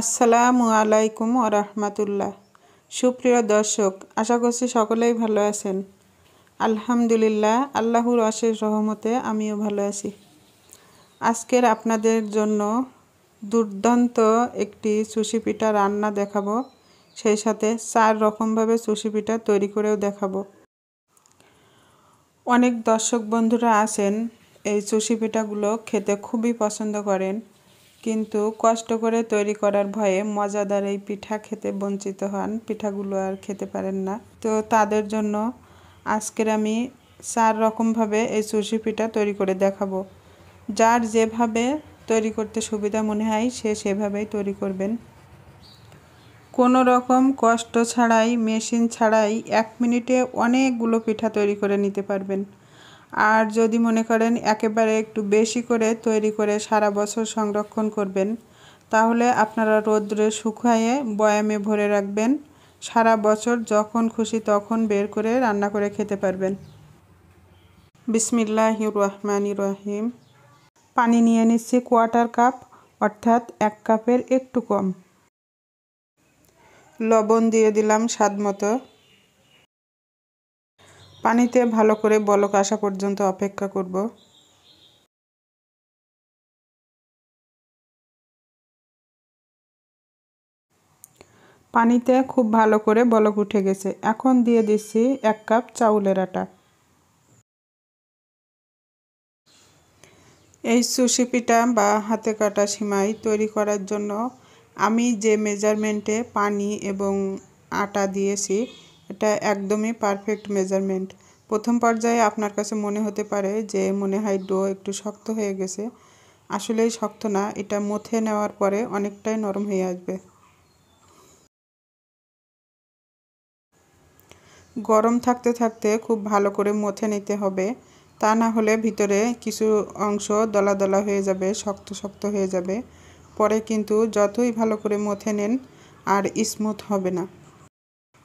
আসসালামু আলাইকুম রাহমাতুল্লাহ সুপ্রিয় দর্শক আশা করছি সকলেই ভালো আছেন আলহামদুলিল্লাহ আল্লাহর অশেষ রহমতে আমিও ভালো আছি আজকের আপনাদের জন্য দুর্দান্ত একটি চুষি পিঠা রান্না দেখাবো সেই সাথে চার রকমভাবে চুষি পিঠা তৈরি করেও দেখাবো অনেক দর্শক বন্ধুরা আছেন এই চুষি পিঠাগুলো খেতে খুবই পছন্দ করেন কিন্তু কষ্ট করে তৈরি করার ভয়ে মজাদার এই পিঠা খেতে বঞ্চিত হন পিঠাগুলো আর খেতে পারেন না তো তাদের জন্য আজকের আমি চার রকমভাবে এই চুষি পিঠা তৈরি করে দেখাবো যার যেভাবে তৈরি করতে সুবিধা মনে হয় সে সেভাবেই তৈরি করবেন কোনো রকম কষ্ট ছাড়াই মেশিন ছাড়াই এক মিনিটে অনেকগুলো পিঠা তৈরি করে নিতে পারবেন আর যদি মনে করেন একেবারে একটু বেশি করে তৈরি করে সারা বছর সংরক্ষণ করবেন তাহলে আপনারা রোদ্রে শুকাইয়ে বয়ামে ভরে রাখবেন সারা বছর যখন খুশি তখন বের করে রান্না করে খেতে পারবেন বিসমিল্লাহ রহমান রহিম পানি নিয়ে নিচ্ছি কোয়াটার কাপ অর্থাৎ এক কাপের একটু কম লবণ দিয়ে দিলাম স্বাদ মতো পানিতে ভালো করে বলক আসা পর্যন্ত অপেক্ষা করব পানিতে খুব ভালো করে বলক উঠে গেছে এখন দিয়ে দিচ্ছি এক কাপ চাউলের আটা এই সুশিপিটা বা হাতে কাটা সিমাই তৈরি করার জন্য আমি যে মেজারমেন্টে পানি এবং আটা দিয়েছি এটা একদমই পারফেক্ট মেজারমেন্ট প্রথম পর্যায়ে আপনার কাছে মনে হতে পারে যে মনে হয় ডো একটু শক্ত হয়ে গেছে আসলেই শক্ত না এটা মথে নেওয়ার পরে অনেকটাই নরম হয়ে আসবে গরম থাকতে থাকতে খুব ভালো করে মথে নিতে হবে তা না হলে ভিতরে কিছু অংশ দলা দলা হয়ে যাবে শক্ত শক্ত হয়ে যাবে পরে কিন্তু যতই ভালো করে মথে নেন আর স্মুথ হবে না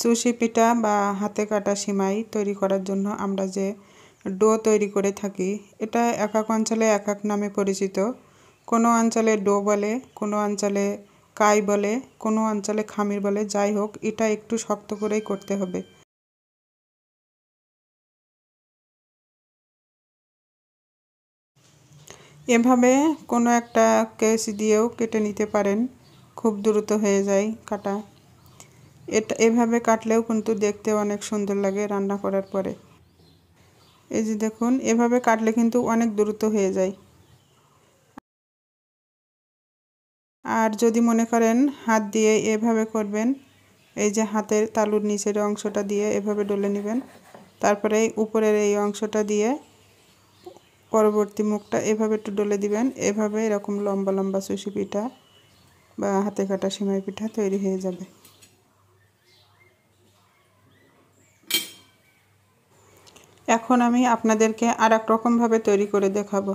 চুষি পিঠা বা হাতে কাটা সিমাই তৈরি করার জন্য আমরা যে ডো তৈরি করে থাকি এটা এক এক অঞ্চলে এক এক নামে পরিচিত কোনো অঞ্চলে ডো বলে কোনো অঞ্চলে কাই বলে কোনো অঞ্চলে খামির বলে যাই হোক এটা একটু শক্ত করেই করতে হবে এভাবে কোনো একটা কেস দিয়েও কেটে নিতে পারেন খুব দ্রুত হয়ে যায় কাটা এটা এভাবে কাটলেও কিন্তু দেখতে অনেক সুন্দর লাগে রান্না করার পরে এই যে দেখুন এভাবে কাটলে কিন্তু অনেক দ্রুত হয়ে যায় আর যদি মনে করেন হাত দিয়ে এভাবে করবেন এই যে হাতের তালুর নিচের অংশটা দিয়ে এভাবে ডলে নেবেন তারপরে উপরের এই অংশটা দিয়ে পরবর্তী মুখটা এভাবে একটু ডলে দিবেন এভাবে এরকম লম্বা লম্বা সুশি পিঠা বা হাতে কাটা সিমাই পিঠা তৈরি হয়ে যাবে এখন আমি আপনাদেরকে আর এক রকমভাবে তৈরি করে দেখাবো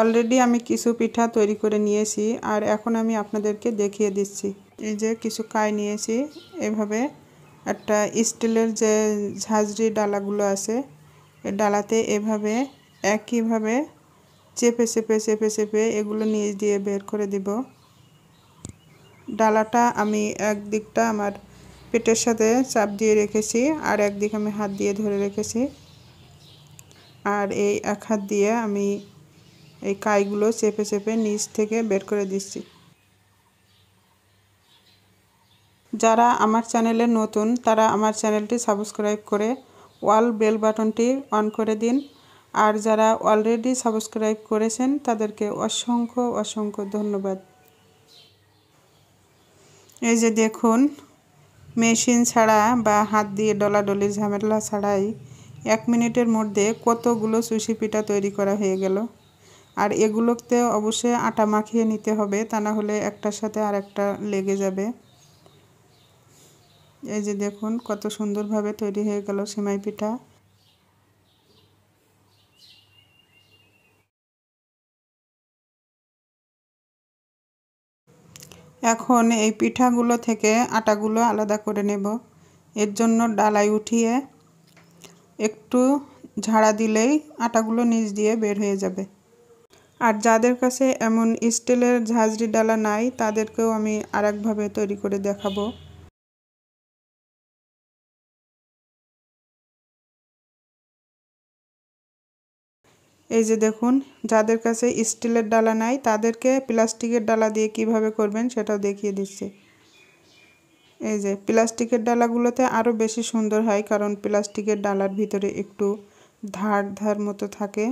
অলরেডি আমি কিছু পিঠা তৈরি করে নিয়েছি আর এখন আমি আপনাদেরকে দেখিয়ে দিচ্ছি এই যে কিছু কাই নিয়েছি এভাবে একটা স্টিলের যে ঝাঁঝরি ডালাগুলো আছে এই ডালাতে এভাবে একইভাবে চেপে চেপে চেপে চেপে এগুলো নিচ দিয়ে বের করে দিব ডালাটা আমি একদিকটা আমার পেটের সাথে চাপ দিয়ে রেখেছি আর একদিক আমি হাত দিয়ে ধরে রেখেছি আর এই এক হাত দিয়ে আমি এই কাইগুলো চেপে চেপে নিচ থেকে বের করে দিচ্ছি যারা আমার চ্যানেলে নতুন তারা আমার চ্যানেলটি সাবস্ক্রাইব করে ওয়াল বেল বাটনটি অন করে দিন আর যারা অলরেডি সাবস্ক্রাইব করেছেন তাদেরকে অসংখ্য অসংখ্য ধন্যবাদ এই যে দেখুন মেশিন ছাড়া বা হাত দিয়ে ডলাডলি ঝামেলা ছাড়াই এক মিনিটের মধ্যে কতগুলো সুশি পিঠা তৈরি করা হয়ে গেল আর এগুলোতে অবশ্যই আটা মাখিয়ে নিতে হবে তা না হলে একটার সাথে আর একটা লেগে যাবে এই যে দেখুন কত সুন্দরভাবে তৈরি হয়ে গেল সিমাই পিঠা এখন এই পিঠাগুলো থেকে আটাগুলো আলাদা করে নেব এর জন্য ডালাই উঠিয়ে একটু ঝাড়া দিলেই আটাগুলো নিচ দিয়ে বের হয়ে যাবে আর যাদের কাছে এমন স্টিলের ঝাঁঝরি ডালা নাই তাদেরকেও আমি আরেকভাবে তৈরি করে দেখাবো এই যে দেখুন যাদের কাছে স্টিলের ডালা নাই তাদেরকে প্লাস্টিকের ডালা দিয়ে কিভাবে করবেন সেটাও দেখিয়ে দিচ্ছি এই যে প্লাস্টিকের ডালাগুলোতে আরও বেশি সুন্দর হয় কারণ প্লাস্টিকের ডালার ভিতরে একটু ধার ধার মতো থাকে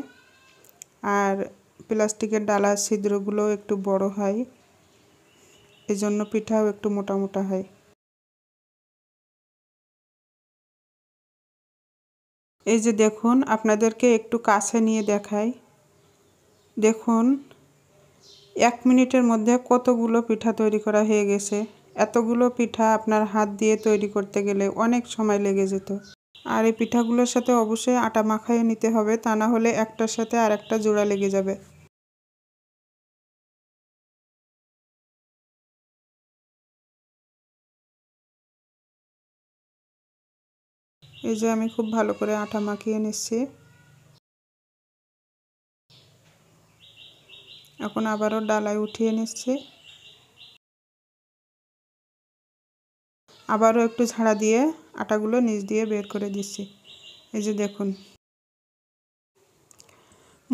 আর প্লাস্টিকের ডালার ছিদ্রগুলো একটু বড় হয় এজন্য পিঠাও একটু মোটা মোটা হয় এই যে দেখুন আপনাদেরকে একটু কাছে নিয়ে দেখাই দেখুন এক মিনিটের মধ্যে কতগুলো পিঠা তৈরি করা হয়ে গেছে এতগুলো পিঠা আপনার হাত দিয়ে তৈরি করতে গেলে অনেক সময় লেগে যেত আর এই পিঠাগুলোর সাথে অবশ্যই আটা মাখাইয়ে নিতে হবে তা না হলে একটার সাথে আর একটা জোড়া লেগে যাবে এই যে আমি খুব ভালো করে আটা মাখিয়ে নিচ্ছি এখন আবারও ডালায় উঠিয়ে নিচ্ছি আবারও একটু ঝাড়া দিয়ে আটাগুলো নিচ দিয়ে বের করে দিচ্ছি এই যে দেখুন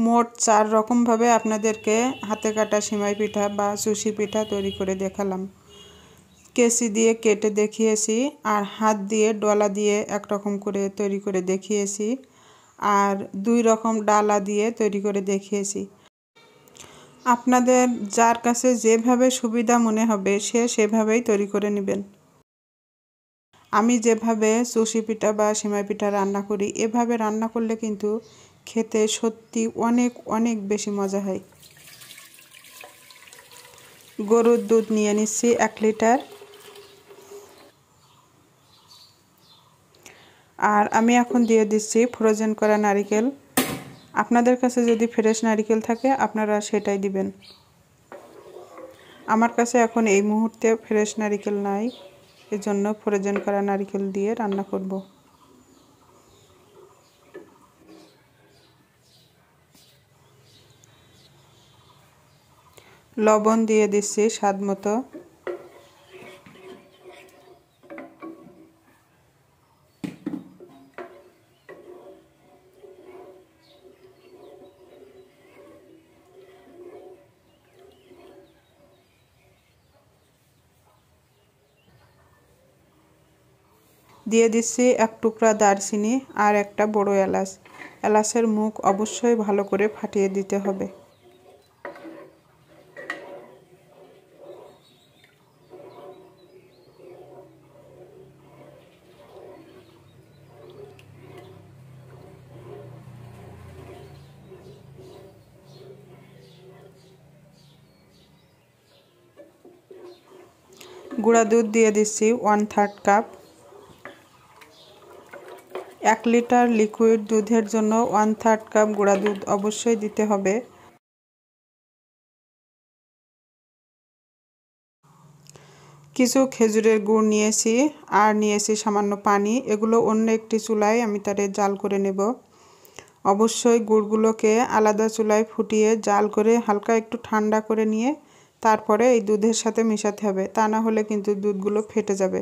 মোট চার রকমভাবে আপনাদেরকে হাতে কাটা সিমাই পিঠা বা সুশি পিঠা তৈরি করে দেখালাম কেসি দিয়ে কেটে দেখিয়েছি আর হাত দিয়ে ডলা দিয়ে একরকম করে তৈরি করে দেখিয়েছি আর দুই রকম ডালা দিয়ে তৈরি করে দেখিয়েছি আপনাদের যার কাছে যেভাবে সুবিধা মনে হবে সে সেভাবেই তৈরি করে নেবেন আমি যেভাবে চুষি পিঠা বা সেমাই পিঠা রান্না করি এভাবে রান্না করলে কিন্তু খেতে সত্যি অনেক অনেক বেশি মজা হয় গরুর দুধ নিয়ে নিচ্ছি এক লিটার আর আমি এখন দিয়ে দিচ্ছি ফ্রোজেন করা নারিকেল আপনাদের কাছে যদি ফ্রেশ নারিকেল থাকে আপনারা সেটাই দিবেন আমার কাছে এখন এই মুহূর্তে ফ্রেশ নারিকেল নাই এজন্য প্রয়োজন করা নারিকেল দিয়ে রান্না করব লবণ দিয়ে দিচ্ছি স্বাদ মতো দিয়ে দিচ্ছি এক টুকরা দারচিনি আর একটা বড় এলাচ এলাচের মুখ অবশ্যই ভালো করে ফাটিয়ে দিতে হবে গুঁড়া দুধ দিয়ে দিচ্ছি ওয়ান থার্ড কাপ এক লিটার লিকুইড দুধের জন্য ওয়ান থার্ড কাপ গুঁড়া দুধ অবশ্যই দিতে হবে কিছু খেজুরের গুড় নিয়েছি আর নিয়েছি সামান্য পানি এগুলো অন্য একটি চুলায় আমি তারে জাল করে নেব অবশ্যই গুড়গুলোকে আলাদা চুলায় ফুটিয়ে জাল করে হালকা একটু ঠান্ডা করে নিয়ে তারপরে এই দুধের সাথে মিশাতে হবে তা না হলে কিন্তু দুধগুলো ফেটে যাবে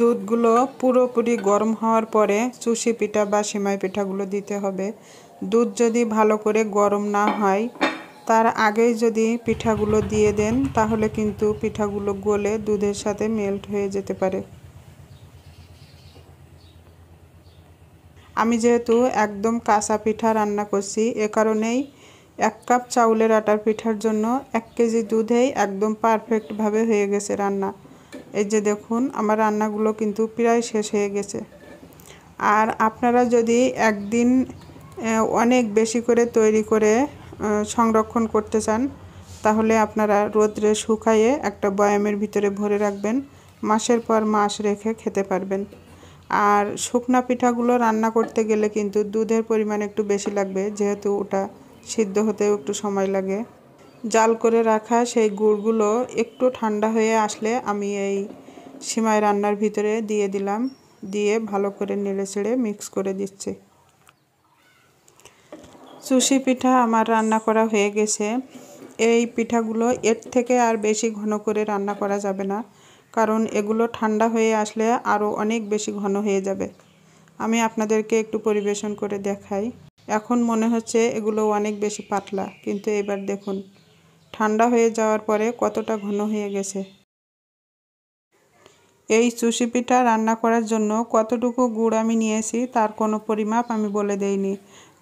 দুধগুলো পুরোপুরি গরম হওয়ার পরে চুষি পিঠা বা সিমাই পিঠাগুলো দিতে হবে দুধ যদি ভালো করে গরম না হয় তার আগেই যদি পিঠাগুলো দিয়ে দেন তাহলে কিন্তু পিঠাগুলো গলে দুধের সাথে মেল্ট হয়ে যেতে পারে আমি যেহেতু একদম কাঁচা পিঠা রান্না করছি এ কারণেই এক কাপ চাউলের আটার পিঠার জন্য এক কেজি দুধেই একদম পারফেক্টভাবে হয়ে গেছে রান্না এই যে দেখুন আমার রান্নাগুলো কিন্তু প্রায় শেষ হয়ে গেছে আর আপনারা যদি একদিন অনেক বেশি করে তৈরি করে সংরক্ষণ করতে চান তাহলে আপনারা রোদ্রে শুকাইয়ে একটা বয়ামের ভিতরে ভরে রাখবেন মাসের পর মাস রেখে খেতে পারবেন আর শুকনা পিঠাগুলো রান্না করতে গেলে কিন্তু দুধের পরিমাণ একটু বেশি লাগবে যেহেতু ওটা সিদ্ধ হতেও একটু সময় লাগে জাল করে রাখা সেই গুড়গুলো একটু ঠান্ডা হয়ে আসলে আমি এই সিমাই রান্নার ভিতরে দিয়ে দিলাম দিয়ে ভালো করে নেড়ে ছেড়ে মিক্স করে দিচ্ছে চুষি পিঠা আমার রান্না করা হয়ে গেছে এই পিঠাগুলো এর থেকে আর বেশি ঘন করে রান্না করা যাবে না কারণ এগুলো ঠান্ডা হয়ে আসলে আরও অনেক বেশি ঘন হয়ে যাবে আমি আপনাদেরকে একটু পরিবেশন করে দেখাই এখন মনে হচ্ছে এগুলো অনেক বেশি পাতলা কিন্তু এবার দেখুন ঠান্ডা হয়ে যাওয়ার পরে কতটা ঘন হয়ে গেছে এই চুষি পিঠা রান্না করার জন্য কতটুকু গুড় আমি নিয়েছি তার কোনো পরিমাপ আমি বলে দেইনি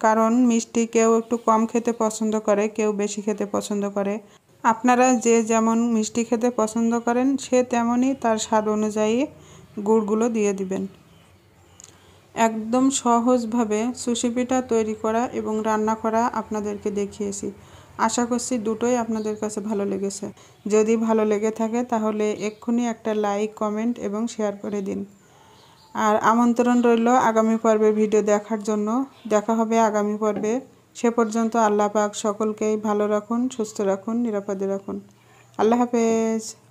কারণ মিষ্টি কেউ একটু কম খেতে পছন্দ করে কেউ বেশি খেতে পছন্দ করে আপনারা যে যেমন মিষ্টি খেতে পছন্দ করেন সে তেমনই তার স্বাদ অনুযায়ী গুড়গুলো দিয়ে দিবেন একদম সহজভাবে সুশি পিঠা তৈরি করা এবং রান্না করা আপনাদেরকে দেখিয়েছি আশা করছি দুটোই আপনাদের কাছে ভালো লেগেছে যদি ভালো লেগে থাকে তাহলে এক্ষুনি একটা লাইক কমেন্ট এবং শেয়ার করে দিন আর আমন্ত্রণ রইল আগামী পর্বে ভিডিও দেখার জন্য দেখা হবে আগামী পর্বে সে পর্যন্ত আল্লাহ পাক সকলকেই ভালো রাখুন সুস্থ রাখুন নিরাপদে রাখুন আল্লাহ হাফেজ